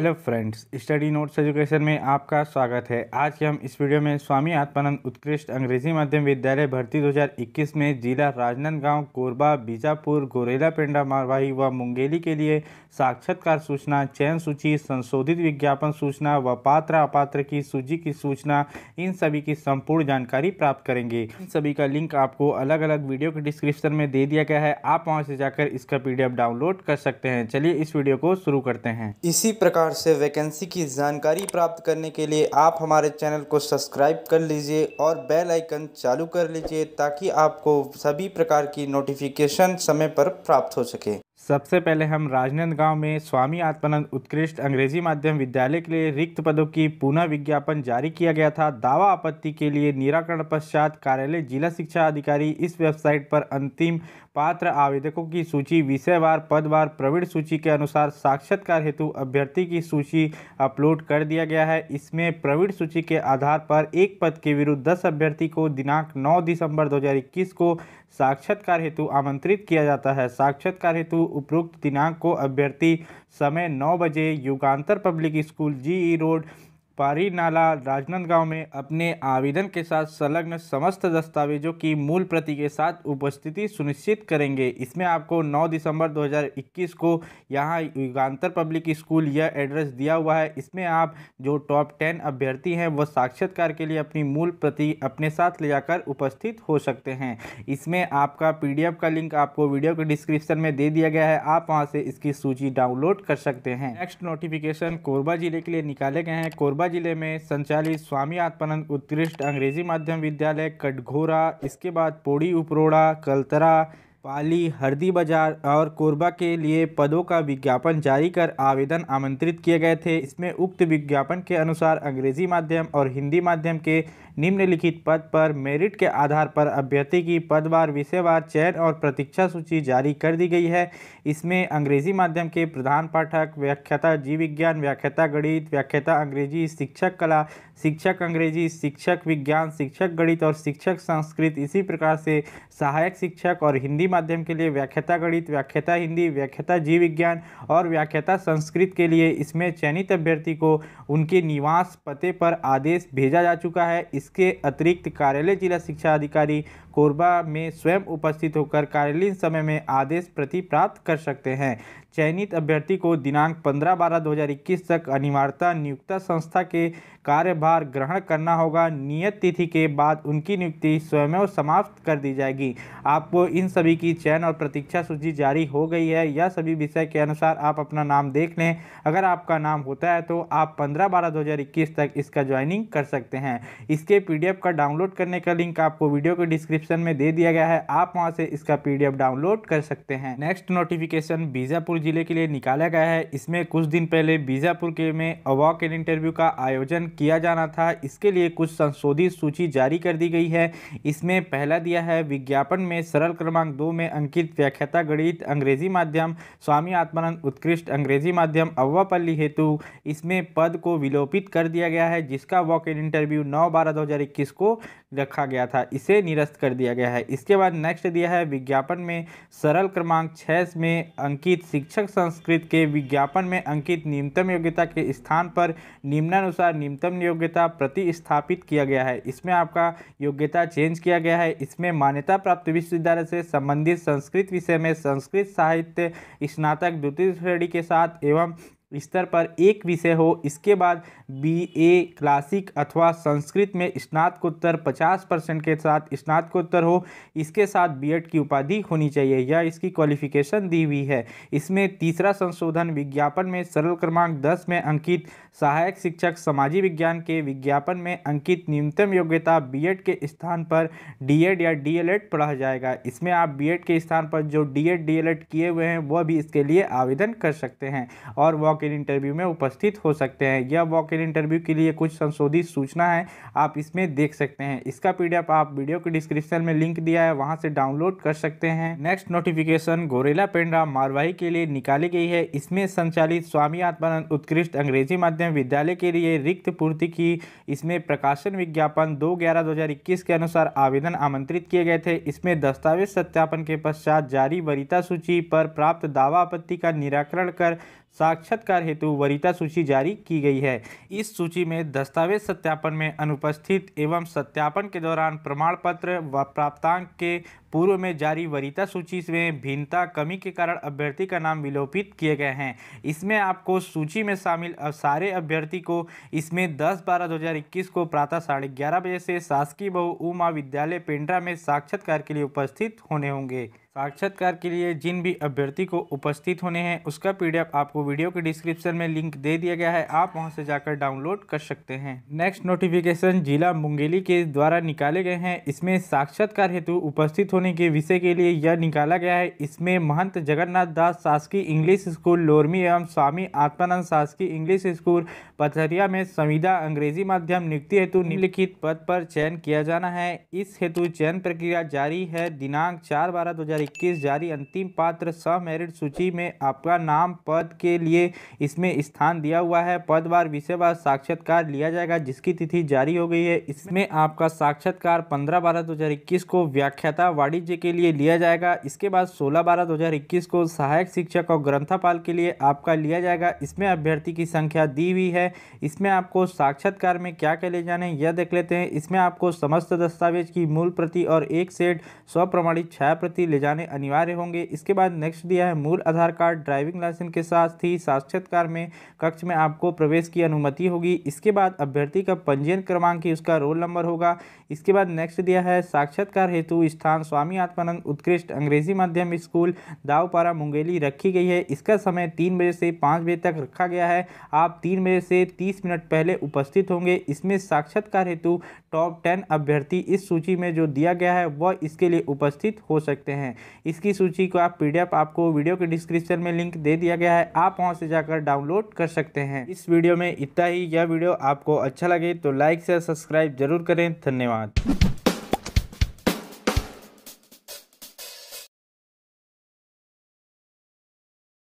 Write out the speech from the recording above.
hello friends study notes education में आपका स्वागत है आज के हम इस वीडियो में स्वामी आत्मानंद उत्कृष्ट अंग्रेजी माध्यम विद्यालय भर्ती 2021 में जिला राजनांदगांव कोरबा बीजापुर गोरेला पेंडा मारवाही व मुंगेली के लिए साक्षात्कार सूचना चयन सूची संशोधित विज्ञापन सूचना व पात्र अपात्र की सूची की सूचना इन सभी की संपूर्ण जानकारी प्राप्त करेंगे इन सभी का लिंक आपको अलग अलग वीडियो के डिस्क्रिप्शन में दे दिया गया है आप वहाँ से जाकर इसका पी डाउनलोड कर सकते हैं चलिए इस वीडियो को शुरू करते हैं इसी प्रकार सरकार से वैकेंसी की जानकारी प्राप्त करने के लिए आप हमारे चैनल को सब्सक्राइब कर लीजिए और बेल आइकन चालू कर लीजिए ताकि आपको सभी प्रकार की नोटिफिकेशन समय पर प्राप्त हो सके सबसे पहले हम राजनांदगांव में स्वामी आत्मानंद उत्कृष्ट अंग्रेजी माध्यम विद्यालय के लिए रिक्त पदों की पुनः विज्ञापन जारी किया गया था दावा आपत्ति के लिए निराकरण पश्चात कार्यालय जिला शिक्षा अधिकारी इस वेबसाइट पर अंतिम पात्र आवेदकों की सूची विषयवार पदवार प्रवीण सूची के अनुसार साक्षात्कार हेतु अभ्यर्थी की सूची अपलोड कर दिया गया है इसमें प्रवीण सूची के आधार पर एक पद के विरुद्ध दस अभ्यर्थी को दिनांक नौ दिसंबर दो को साक्षात्कार हेतु आमंत्रित किया जाता है साक्षात्कार हेतु उपरोक्त दिनांक को अभ्यर्थी समय नौ बजे Yugantar public school G road Pari Nala Rajnandgaon में अपने आवेदन के साथ संलग्न समस्त दस्तावेजों की मूल प्रति के साथ उपस्थिति सुनिश्चित करेंगे इसमें आपको 9 दिसंबर 2021 को यहां युगान्तर पब्लिक स्कूल यह एड्रेस दिया हुआ है इसमें आप जो टॉप 10 अभ्यर्थी हैं वह साक्षात्कार के लिए अपनी मूल प्रति अपने साथ ले जाकर उपस्थित हो सकते हैं इसमें आपका पी का लिंक आपको वीडियो के डिस्क्रिप्शन में दे दिया गया है आप वहाँ से इसकी सूची डाउनलोड कर सकते हैं नेक्स्ट नोटिफिकेशन कोरबा जिले के लिए निकाले गए हैं कोरबा जिले में संचालित स्वामी आत्मानंद उत्कृष्ट अंग्रेजी माध्यम विद्यालय कटघोरा इसके बाद पोड़ी उपरोड़ा कलतरा पाली हरदी बाजार और कोरबा के लिए पदों का विज्ञापन जारी कर आवेदन आमंत्रित किए गए थे इसमें उक्त विज्ञापन के अनुसार अंग्रेजी माध्यम और हिंदी माध्यम के निम्नलिखित पद पर मेरिट के आधार पर अभ्यर्थी की पदवार विषयवार चयन और प्रतीक्षा सूची जारी कर दी गई है इसमें अंग्रेजी माध्यम के प्रधान पाठक व्याख्याता जीव विज्ञान व्याख्याता गणित व्याख्याता अंग्रेजी शिक्षक कला शिक्षक अंग्रेजी शिक्षक विज्ञान शिक्षक गणित और शिक्षक संस्कृत इसी प्रकार से सहायक शिक्षक और हिंदी माध्यम के लिए व्याख्याता गणित व्याख्याता हिंदी व्याख्याता जीव विज्ञान और व्याख्याता संस्कृत के लिए इसमें चयनित अभ्यर्थी को उनके निवास पते पर आदेश भेजा जा चुका है इसके अतिरिक्त कार्यालय जिला शिक्षा अधिकारी कोरबा में स्वयं उपस्थित होकर कार्यालयीन समय में आदेश प्रति प्राप्त कर सकते हैं चयनित अभ्यर्थी को दिनांक 15 बारह 2021 तक अनिवार्यता नियुक्ता संस्था के कार्यभार ग्रहण करना होगा नियत तिथि के बाद उनकी नियुक्ति स्वयं समाप्त कर दी जाएगी आपको इन सभी की चयन और प्रतीक्षा सूची जारी हो गई है यह सभी विषय के अनुसार आप अपना नाम देख लें अगर आपका नाम होता है तो आप 15 बारह 2021 तक इसका ज्वाइनिंग कर सकते हैं इसके पी का डाउनलोड करने का लिंक आपको वीडियो के डिस्क्रिप्शन डिस्क्रिप्शन में दे दिया गया है आप वहाँ से इसका पी डाउनलोड कर सकते हैं नेक्स्ट नोटिफिकेशन बीजापुर जिले के लिए निकाला गया है इसमें कुछ दिन पहले बीजापुर के में अवॉक एंड इंटरव्यू का आयोजन किया जाना था इसके लिए कुछ संशोधित सूची जारी कर दी गई है इसमें पहला दिया है विज्ञापन में सरल क्रमांक दो में अंकित व्याख्याता गणित अंग्रेजी माध्यम स्वामी आत्मानंद उत्कृष्ट अंग्रेजी माध्यम अव्वापल्ली हेतु इसमें पद को विलोपित कर दिया गया है जिसका वॉक इन इंटरव्यू 9 बारह 2021 को रखा गया था इसे निरस्त कर कर दिया गया है इसके बाद नेक्स्ट दिया है विज्ञापन में सरल क्रमांक छः में अंकित शिक्षक संस्कृत के विज्ञापन में अंकित न्यूनतम योग्यता के स्थान पर निम्नानुसार न्यूनतम योग्यता प्रतिस्थापित किया गया है इसमें आपका योग्यता चेंज किया गया है इसमें मान्यता प्राप्त विश्वविद्यालय से संबंधित संस्कृत विषय में संस्कृत साहित्य स्नातक द्वितीय श्रेणी के साथ एवं स्तर पर एक विषय हो इसके बाद बीए क्लासिक अथवा संस्कृत में स्नातकोत्तर 50 परसेंट के साथ स्नातकोत्तर हो इसके साथ बीएड की उपाधि होनी चाहिए या इसकी क्वालिफिकेशन दी हुई है इसमें तीसरा संशोधन विज्ञापन में सरल क्रमांक 10 में अंकित सहायक शिक्षक समाजी विज्ञान के विज्ञापन में अंकित न्यूनतम योग्यता बी के स्थान पर डी या डी पढ़ा जाएगा इसमें आप बी के स्थान पर जो डी एड किए हुए हैं वह भी इसके लिए आवेदन कर सकते हैं और वॉक वॉक इन इंटरव्यू में उपस्थित हो सकते हैं यह वॉक इन इंटरव्यू के लिए कुछ संशोधित सूचना है आप इसमें देख सकते हैं इसका पी आप वीडियो के डिस्क्रिप्शन में लिंक दिया है वहाँ से डाउनलोड कर सकते हैं नेक्स्ट नोटिफिकेशन गोरेला पेंड्रा मारवाही के लिए निकाली गई है इसमें संचालित स्वामी आत्मानंद उत्कृष्ट अंग्रेजी माध्यम विद्यालय के लिए रिक्त पूर्ति की इसमें प्रकाशन विज्ञापन दो ग्यारह दो के अनुसार आवेदन आमंत्रित किए गए थे इसमें दस्तावेज सत्यापन के पश्चात जारी वरीता सूची पर प्राप्त दावा आपत्ति का निराकरण कर साक्षात्कार हेतु वरीता सूची जारी की गई है इस सूची में दस्तावेज सत्यापन में अनुपस्थित एवं सत्यापन के दौरान प्रमाण पत्र व प्राप्तांक के पूर्व में जारी वरीता सूची में भिन्नता कमी के कारण अभ्यर्थी का नाम विलोपित किए गए हैं इसमें आपको सूची में शामिल सारे अभ्यर्थी को इसमें 10 बारह 2021 को प्रातः साढ़े ग्यारह बजे से शासकीय बहु उमा विद्यालय पेंड्रा में साक्षात्कार के लिए उपस्थित होने होंगे साक्षात्कार के लिए जिन भी अभ्यर्थी को उपस्थित होने हैं उसका पीडीएफ आपको वीडियो के डिस्क्रिप्शन में लिंक दे दिया गया है आप वहां से जाकर डाउनलोड कर सकते हैं नेक्स्ट नोटिफिकेशन जिला मुंगेली के द्वारा निकाले गए हैं इसमें साक्षात्कार हेतु उपस्थित होने होने के विषय के लिए यह निकाला गया है इसमें महंत जगन्नाथ दास शासकीय इंग्लिश स्कूल लोरमी एवं स्वामी आत्मानंद शासकीय इंग्लिश स्कूल पथरिया में संविदा अंग्रेजी माध्यम नियुक्ति हेतु निम्नलिखित पद पर चयन किया जाना है इस हेतु चयन प्रक्रिया जारी है दिनांक चार बारह दो हजार इक्कीस जारी अंतिम पात्र स मेरिट सूची में आपका नाम पद के लिए इसमें स्थान दिया हुआ है पदवार विषयवार साक्षात्कार लिया जाएगा जिसकी तिथि जारी हो गई है इसमें आपका साक्षात्कार पंद्रह बारह दो हजार इक्कीस को व्याख्याता वाणिज्य के लिए लिया जाएगा इसके बाद 16 बारह 2021 को सहायक शिक्षक और ग्रंथापाल के लिए आपका लिया जाएगा इसमें अभ्यर्थी की संख्या दी हुई है इसमें आपको साक्षात्कार में क्या क्या ले जाने यह देख लेते हैं इसमें आपको समस्त दस्तावेज की मूल प्रति और एक सेट स्वप्रमाणित छाया प्रति ले जाने अनिवार्य होंगे इसके बाद नेक्स्ट दिया है मूल आधार कार्ड ड्राइविंग लाइसेंस के साथ ही साक्षात्कार में कक्ष में आपको प्रवेश की अनुमति होगी इसके बाद अभ्यर्थी का पंजीयन क्रमांक ही उसका रोल नंबर होगा इसके बाद नेक्स्ट दिया है साक्षात्कार हेतु स्थान स्वास्थ्य स्वामी आत्मानंद उत्कृष्ट अंग्रेजी माध्यम स्कूल दाऊपारा मुंगेली रखी गई है इसका समय तीन बजे से पाँच बजे तक रखा गया है आप तीन बजे से तीस मिनट पहले उपस्थित होंगे इसमें साक्षात्कार हेतु टॉप टेन अभ्यर्थी इस सूची में जो दिया गया है वह इसके लिए उपस्थित हो सकते हैं इसकी सूची को आप पी आपको वीडियो के डिस्क्रिप्शन में लिंक दे दिया गया है आप वहाँ से जाकर डाउनलोड कर सकते हैं इस वीडियो में इतना ही यह वीडियो आपको अच्छा लगे तो लाइक से सब्सक्राइब जरूर करें धन्यवाद